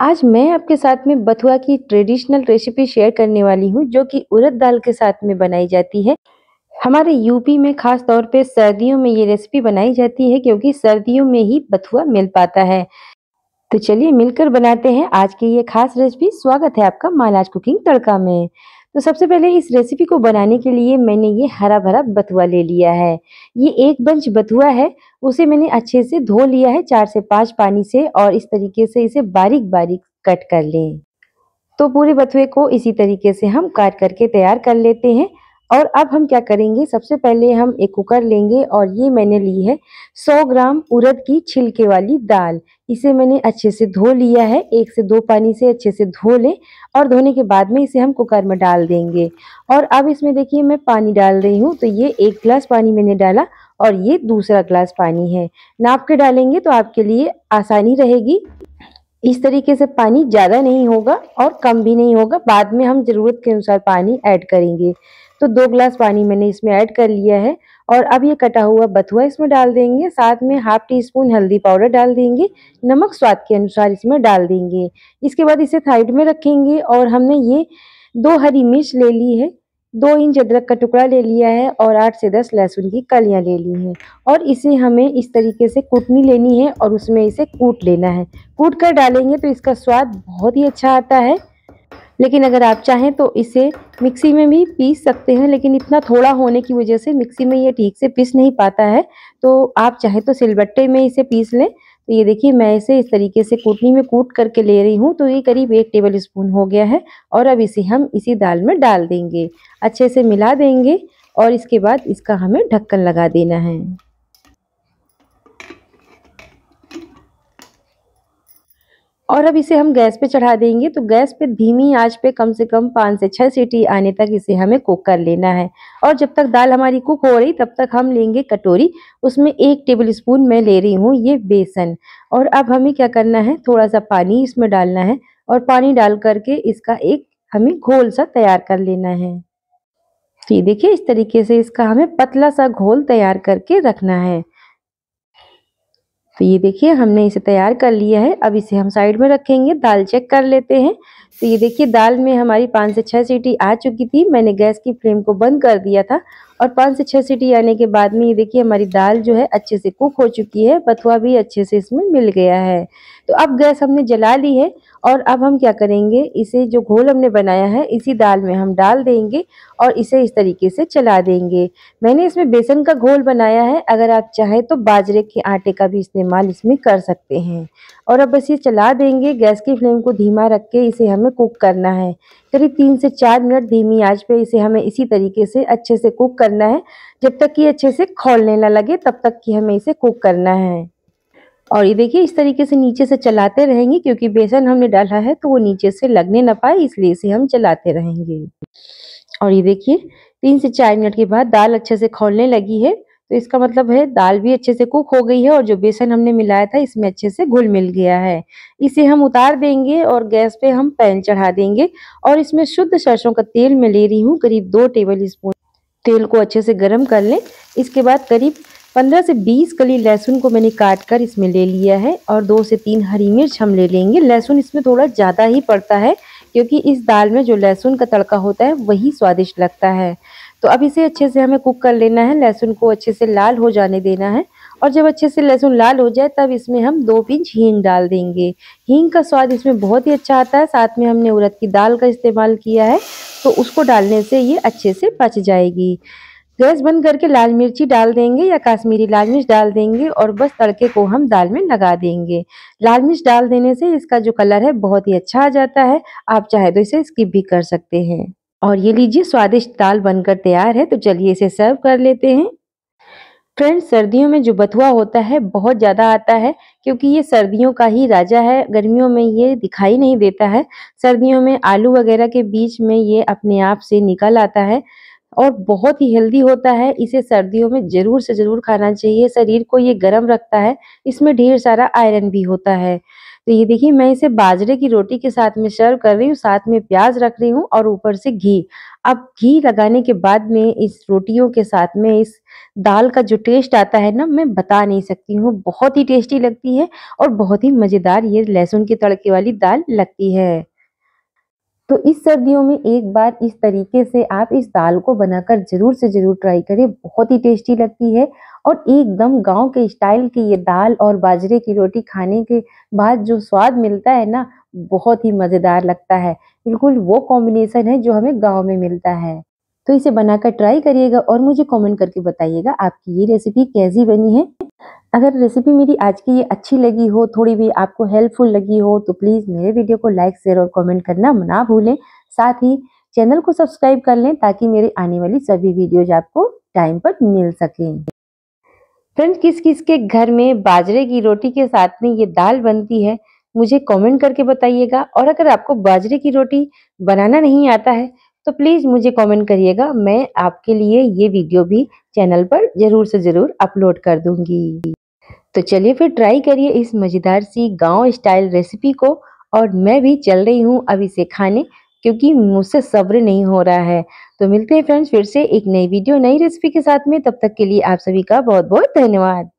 आज मैं आपके साथ में बथुआ की ट्रेडिशनल रेसिपी शेयर करने वाली हूँ जो कि उड़द दाल के साथ में बनाई जाती है हमारे यूपी में खास तौर पे सर्दियों में ये रेसिपी बनाई जाती है क्योंकि सर्दियों में ही बथुआ मिल पाता है तो चलिए मिलकर बनाते हैं आज की ये खास रेसिपी स्वागत है आपका मालाज कुकिंग तड़का में तो सबसे पहले इस रेसिपी को बनाने के लिए मैंने ये हरा भरा बथुआ ले लिया है ये एक बंच बथुआ है उसे मैंने अच्छे से धो लिया है चार से पाँच पानी से और इस तरीके से इसे बारीक बारीक कट कर लें तो पूरे बथुए को इसी तरीके से हम काट करके तैयार कर लेते हैं और अब हम क्या करेंगे सबसे पहले हम एक कुकर लेंगे और ये मैंने ली है 100 ग्राम उड़द की छिलके वाली दाल इसे मैंने अच्छे से धो लिया है एक से दो पानी से अच्छे से धो लें और धोने के बाद में इसे हम कुकर में डाल देंगे और अब इसमें देखिए मैं पानी डाल रही हूँ तो ये एक गिलास पानी मैंने डाला और ये दूसरा गिलास पानी है नाप के डालेंगे तो आपके लिए आसानी रहेगी इस तरीके से पानी ज़्यादा नहीं होगा और कम भी नहीं होगा बाद में हम ज़रूरत के अनुसार पानी ऐड करेंगे तो दो ग्लास पानी मैंने इसमें ऐड कर लिया है और अब ये कटा हुआ बथुआ इसमें डाल देंगे साथ में हाफ टी स्पून हल्दी पाउडर डाल देंगे नमक स्वाद के अनुसार इसमें डाल देंगे इसके बाद इसे साइड में रखेंगे और हमने ये दो हरी मिर्च ले ली है दो इंच अदरक का टुकड़ा ले लिया है और आठ से दस लहसुन की कलियाँ ले ली हैं और इसे हमें इस तरीके से कूटनी लेनी है और उसमें इसे कूट लेना है कूट कर डालेंगे तो इसका स्वाद बहुत ही अच्छा आता है लेकिन अगर आप चाहें तो इसे मिक्सी में भी पीस सकते हैं लेकिन इतना थोड़ा होने की वजह से मिक्सी में ये ठीक से पीस नहीं पाता है तो आप चाहें तो सिलबट्टे में इसे पीस लें तो ये देखिए मैं इसे इस तरीके से कूटनी में कूट करके ले रही हूँ तो ये करीब एक टेबल स्पून हो गया है और अब इसे हम इसी दाल में डाल देंगे अच्छे से मिला देंगे और इसके बाद इसका हमें ढक्कन लगा देना है और अब इसे हम गैस पे चढ़ा देंगे तो गैस पे धीमी आंच पे कम से कम पाँच से छः सीटी आने तक इसे हमें कुक कर लेना है और जब तक दाल हमारी कुक हो रही तब तक हम लेंगे कटोरी उसमें एक टेबल स्पून मैं ले रही हूँ ये बेसन और अब हमें क्या करना है थोड़ा सा पानी इसमें डालना है और पानी डाल करके इसका एक हमें घोल सा तैयार कर लेना है तो ये देखिए इस तरीके से इसका हमें पतला सा घोल तैयार करके रखना है तो ये देखिए हमने इसे तैयार कर लिया है अब इसे हम साइड में रखेंगे दाल चेक कर लेते हैं तो ये देखिए दाल में हमारी पाँच से छः सीटी आ चुकी थी मैंने गैस की फ्लेम को बंद कर दिया था और पाँच से छः सीटी आने के बाद में ये देखिए हमारी दाल जो है अच्छे से कुक हो चुकी है बथुआ भी अच्छे से इसमें मिल गया है तो अब गैस हमने जला ली है और अब हम क्या करेंगे इसे जो घोल हमने बनाया है इसी दाल में हम डाल देंगे और इसे इस तरीके से चला देंगे मैंने इसमें बेसन का घोल बनाया है अगर आप चाहें तो बाजरे के आटे का भी इस्तेमाल इसमें कर सकते हैं और अब बस ये चला देंगे गैस की फ्लेम को धीमा रख के इसे हमें कुक करना है करीब तीन से चार मिनट धीमी आँच पर इसे हमें इसी तरीके से अच्छे से कुक कर करना है जब तक कि अच्छे से खोलने ना लगे तब तक कि हमें इसे कुक करना है और ये देखिए इस तरीके से नीचे से चलाते रहेंगे क्योंकि बेसन हमने डाला है तो वो नीचे से लगने ना पाए इसलिए इसे हम चलाते रहेंगे और ये देखिए तीन से चार मिनट के बाद दाल अच्छे से खोलने लगी है तो इसका मतलब है दाल भी अच्छे से कुक हो गई है और जो बेसन हमने मिलाया था इसमें अच्छे से घुल मिल गया है इसे हम उतार देंगे और गैस पे हम पैन चढ़ा देंगे और इसमें शुद्ध सरसों का तेल मैं ले रही हूँ करीब दो टेबल स्पून तेल को अच्छे से गर्म कर लें इसके बाद करीब 15 से 20 कली लहसुन को मैंने काट कर इसमें ले लिया है और दो से तीन हरी मिर्च हम ले लेंगे लहसुन इसमें थोड़ा ज़्यादा ही पड़ता है क्योंकि इस दाल में जो लहसुन का तड़का होता है वही स्वादिष्ट लगता है तो अब इसे अच्छे से हमें कुक कर लेना है लहसुन को अच्छे से लाल हो जाने देना है और जब अच्छे से लहसुन लाल हो जाए तब इसमें हम दो पिंच हींग डाल देंगे हींग का स्वाद इसमें बहुत ही अच्छा आता है साथ में हमने उड़द की दाल का इस्तेमाल किया है तो उसको डालने से ये अच्छे से पच जाएगी गैस बंद करके लाल मिर्ची डाल देंगे या काश्मीरी लाल मिर्च डाल देंगे और बस तड़के को हम दाल में लगा देंगे लाल मिर्च डाल देने से इसका जो कलर है बहुत ही अच्छा आ जाता है आप चाहे तो इसे स्किप भी कर सकते हैं और ये लीजिए स्वादिष्ट दाल बनकर तैयार है तो चलिए इसे सर्व कर लेते हैं फ्रेंड्स सर्दियों में जो बथुआ होता है बहुत ज़्यादा आता है क्योंकि ये सर्दियों का ही राजा है गर्मियों में ये दिखाई नहीं देता है सर्दियों में आलू वगैरह के बीच में ये अपने आप से निकल आता है और बहुत ही हेल्दी होता है इसे सर्दियों में ज़रूर से ज़रूर खाना चाहिए शरीर को ये गर्म रखता है इसमें ढेर सारा आयरन भी होता है तो ये देखिए मैं इसे बाजरे की रोटी के साथ में सर्व कर रही हूँ साथ में प्याज रख रही हूँ और ऊपर से घी अब घी लगाने के बाद में इस रोटियों के साथ में इस दाल का जो टेस्ट आता है ना मैं बता नहीं सकती हूँ बहुत ही टेस्टी लगती है और बहुत ही मज़ेदार ये लहसुन के तड़के वाली दाल लगती है तो इस सर्दियों में एक बार इस तरीके से आप इस दाल को बनाकर ज़रूर से ज़रूर ट्राई करें बहुत ही टेस्टी लगती है और एकदम गांव के स्टाइल की ये दाल और बाजरे की रोटी खाने के बाद जो स्वाद मिलता है ना बहुत ही मज़ेदार लगता है बिल्कुल वो कॉम्बिनेशन है जो हमें गाँव में मिलता है तो इसे बनाकर ट्राई करिएगा और मुझे कॉमेंट करके बताइएगा आपकी ये रेसिपी कैसी बनी है अगर रेसिपी मेरी आज की ये अच्छी लगी हो थोड़ी भी आपको हेल्पफुल लगी हो तो प्लीज़ मेरे वीडियो को लाइक शेयर और कमेंट करना ना भूलें साथ ही चैनल को सब्सक्राइब कर लें ताकि मेरी आने वाली सभी वीडियोज आपको टाइम पर मिल सकें फ्रेंड्स किस किस के घर में बाजरे की रोटी के साथ में ये दाल बनती है मुझे कमेंट करके बताइएगा और अगर आपको बाजरे की रोटी बनाना नहीं आता है तो प्लीज़ मुझे कमेंट करिएगा मैं आपके लिए ये वीडियो भी चैनल पर ज़रूर से ज़रूर अपलोड कर दूंगी तो चलिए फिर ट्राई करिए इस मज़ेदार सी गांव स्टाइल रेसिपी को और मैं भी चल रही हूँ अब इसे खाने क्योंकि मुझसे सब्र नहीं हो रहा है तो मिलते हैं फ्रेंड्स फिर से एक नई वीडियो नई रेसिपी के साथ में तब तक के लिए आप सभी का बहुत बहुत धन्यवाद